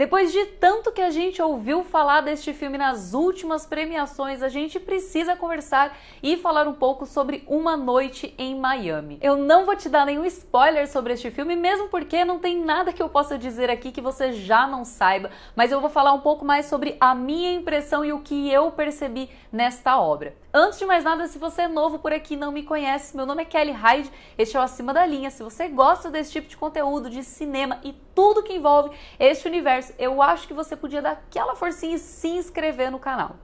Depois de tanto que a gente ouviu falar deste filme nas últimas premiações, a gente precisa conversar e falar um pouco sobre Uma Noite em Miami. Eu não vou te dar nenhum spoiler sobre este filme, mesmo porque não tem nada que eu possa dizer aqui que você já não saiba, mas eu vou falar um pouco mais sobre a minha impressão e o que eu percebi nesta obra. Antes de mais nada, se você é novo por aqui e não me conhece, meu nome é Kelly Hyde, este é o Acima da Linha. Se você gosta desse tipo de conteúdo de cinema e tudo que envolve este universo. Eu acho que você podia dar aquela forcinha e se inscrever no canal.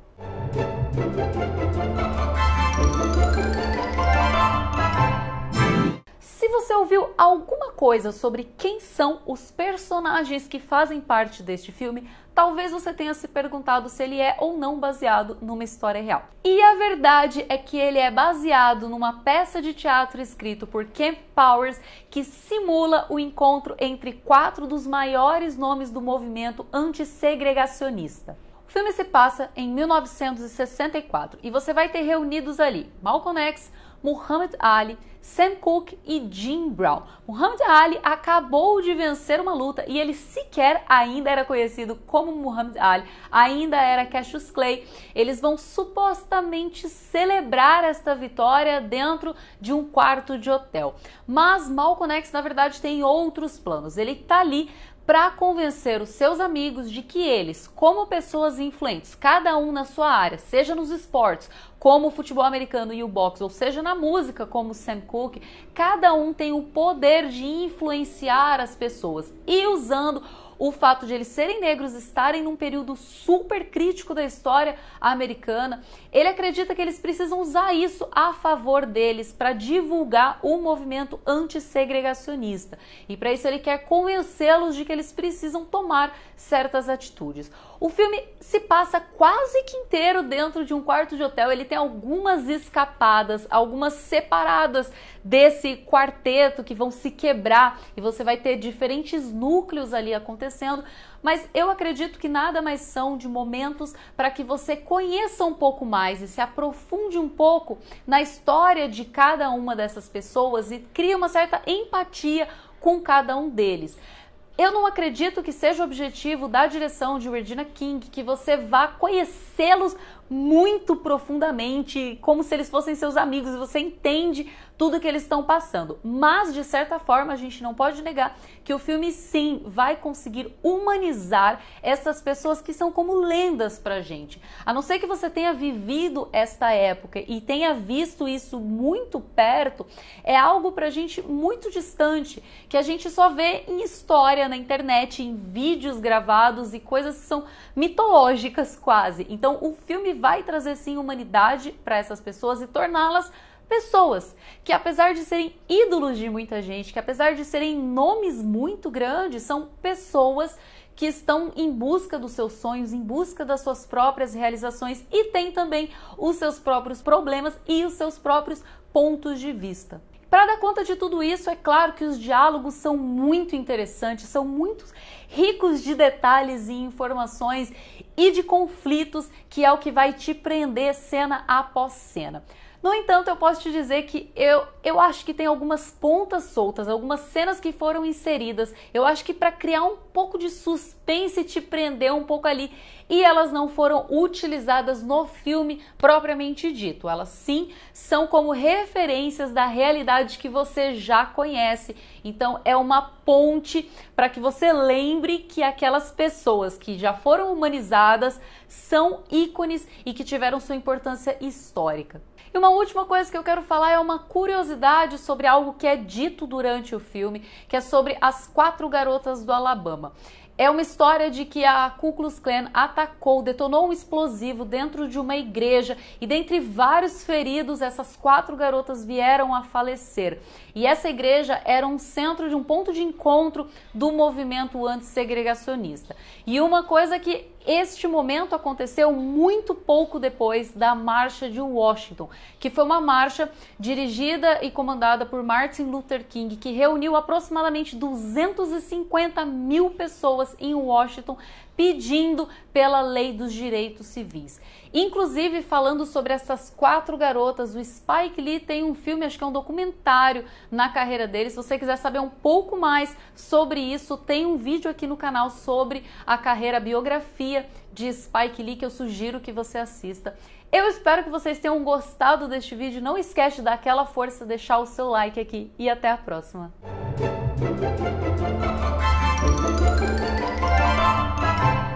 Se você ouviu alguma coisa sobre quem são os personagens que fazem parte deste filme, talvez você tenha se perguntado se ele é ou não baseado numa história real. E a verdade é que ele é baseado numa peça de teatro escrito por Kemp Powers que simula o encontro entre quatro dos maiores nomes do movimento antissegregacionista. O filme se passa em 1964 e você vai ter reunidos ali Malcolm X, Muhammad Ali, Sam Cooke e Jim Brown. Muhammad Ali acabou de vencer uma luta e ele sequer ainda era conhecido como Muhammad Ali, ainda era Cassius Clay. Eles vão supostamente celebrar esta vitória dentro de um quarto de hotel. Mas Malcolm X, na verdade, tem outros planos. Ele está ali para convencer os seus amigos de que eles, como pessoas influentes, cada um na sua área, seja nos esportes, como o futebol americano e o boxe, ou seja na música, como Sam Cooke, cada um tem o poder de influenciar as pessoas e usando o fato de eles serem negros estarem num período super crítico da história americana. Ele acredita que eles precisam usar isso a favor deles para divulgar o movimento antissegregacionista. E para isso ele quer convencê-los de que eles precisam tomar certas atitudes. O filme se passa quase que inteiro dentro de um quarto de hotel. Ele tem algumas escapadas, algumas separadas desse quarteto que vão se quebrar e você vai ter diferentes núcleos ali acontecendo acontecendo, mas eu acredito que nada mais são de momentos para que você conheça um pouco mais e se aprofunde um pouco na história de cada uma dessas pessoas e crie uma certa empatia com cada um deles. Eu não acredito que seja o objetivo da direção de Regina King que você vá conhecê-los muito profundamente, como se eles fossem seus amigos, e você entende tudo que eles estão passando. Mas, de certa forma, a gente não pode negar que o filme sim vai conseguir humanizar essas pessoas que são como lendas pra gente. A não ser que você tenha vivido esta época e tenha visto isso muito perto, é algo pra gente muito distante, que a gente só vê em história na internet, em vídeos gravados e coisas que são mitológicas quase. Então, o filme vai trazer sim humanidade para essas pessoas e torná-las pessoas que, apesar de serem ídolos de muita gente, que apesar de serem nomes muito grandes, são pessoas que estão em busca dos seus sonhos, em busca das suas próprias realizações e têm também os seus próprios problemas e os seus próprios pontos de vista. Para dar conta de tudo isso, é claro que os diálogos são muito interessantes, são muito ricos de detalhes e informações e de conflitos, que é o que vai te prender cena após cena. No entanto, eu posso te dizer que eu, eu acho que tem algumas pontas soltas, algumas cenas que foram inseridas. Eu acho que para criar um pouco de suspense e te prender um pouco ali e elas não foram utilizadas no filme propriamente dito. Elas sim são como referências da realidade que você já conhece. Então é uma ponte para que você lembre que aquelas pessoas que já foram humanizadas são ícones e que tiveram sua importância histórica. E uma última coisa que eu quero falar é uma curiosidade sobre algo que é dito durante o filme, que é sobre as quatro garotas do Alabama. É uma história de que a Ku Klux Klan atacou, detonou um explosivo dentro de uma igreja e dentre vários feridos, essas quatro garotas vieram a falecer. E essa igreja era um centro de um ponto de encontro do movimento antissegregacionista. E uma coisa que este momento aconteceu muito pouco depois da marcha de Washington, que foi uma marcha dirigida e comandada por Martin Luther King, que reuniu aproximadamente 250 mil pessoas pessoas em Washington pedindo pela lei dos direitos civis. Inclusive, falando sobre essas quatro garotas, o Spike Lee tem um filme, acho que é um documentário na carreira dele. Se você quiser saber um pouco mais sobre isso, tem um vídeo aqui no canal sobre a carreira, a biografia de Spike Lee que eu sugiro que você assista. Eu espero que vocês tenham gostado deste vídeo. Não esquece de dar aquela força, deixar o seu like aqui e até a próxima. Thank you.